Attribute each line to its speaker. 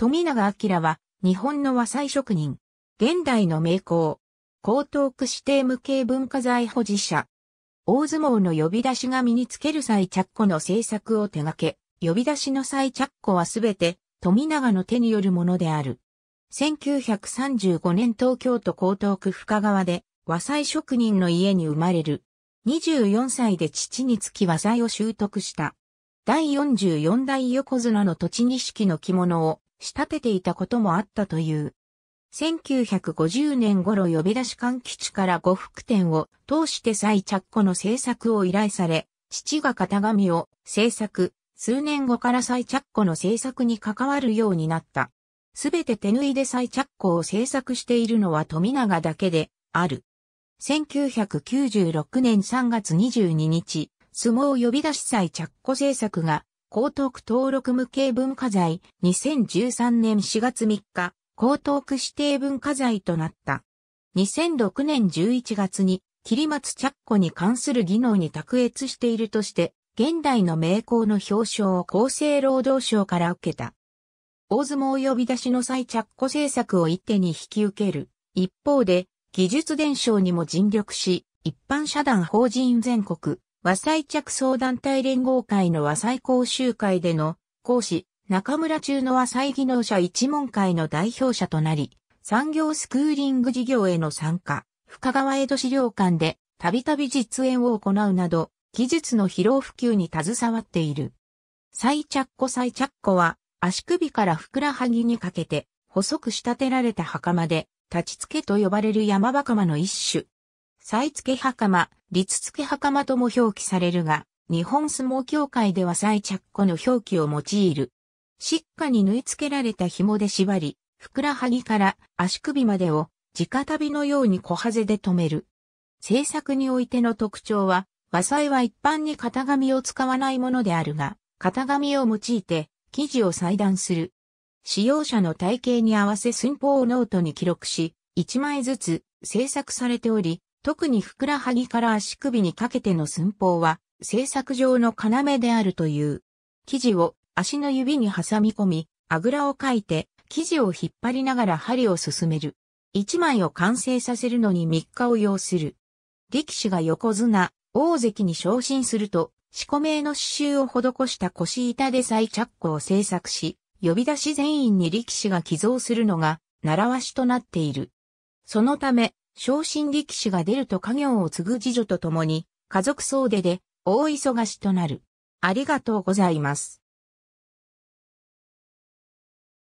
Speaker 1: 富永明は、日本の和裁職人。現代の名工。江東区指定無形文化財保持者。大相撲の呼び出しが身につける際着庫の制作を手掛け、呼び出しの際着庫はすべて富永の手によるものである。1935年東京都江東区深川で和裁職人の家に生まれる。24歳で父につき和裁を習得した。第44代横綱の土栃錦の着物を仕立てていたこともあったという。1950年頃呼び出し館基地から呉服店を通して再着古の制作を依頼され、父が型紙を制作、数年後から再着古の制作に関わるようになった。すべて手縫いで再着庫を制作しているのは富永だけである。1996年3月22日、相撲呼び出し再着庫制作が江東区登録無形文化財、2013年4月3日、江東区指定文化財となった。2006年11月に、桐松着子に関する技能に卓越しているとして、現代の名工の表彰を厚生労働省から受けた。大相撲呼び出しの際着子政策を一手に引き受ける。一方で、技術伝承にも尽力し、一般社団法人全国、和裁着相団体連合会の和裁講習会での講師、中村中の和裁技能者一門会の代表者となり、産業スクーリング事業への参加、深川江戸資料館でたびたび実演を行うなど、技術の疲労普及に携わっている。再着庫再着庫は、足首からふくらはぎにかけて、細く仕立てられた袴で、立ち付けと呼ばれる山袴の一種。再付袴、立付袴とも表記されるが、日本相撲協会では再着庫の表記を用いる。しっかに縫い付けられた紐で縛り、ふくらはぎから足首までを直旅のように小ハゼで止める。制作においての特徴は、和裁は一般に型紙を使わないものであるが、型紙を用いて生地を裁断する。使用者の体型に合わせ寸法をノートに記録し、1枚ずつ制作されており、特にふくらはぎから足首にかけての寸法は、製作上の要であるという。生地を足の指に挟み込み、あぐらをかいて、生地を引っ張りながら針を進める。一枚を完成させるのに3日を要する。力士が横綱、大関に昇進すると、四個名の刺繍を施した腰板で再着工を製作し、呼び出し全員に力士が寄贈するのが、習わしとなっている。そのため、昇進力士が出ると家業を継ぐ次女と共に、家族総出で、大忙しとなる。ありがとうございます。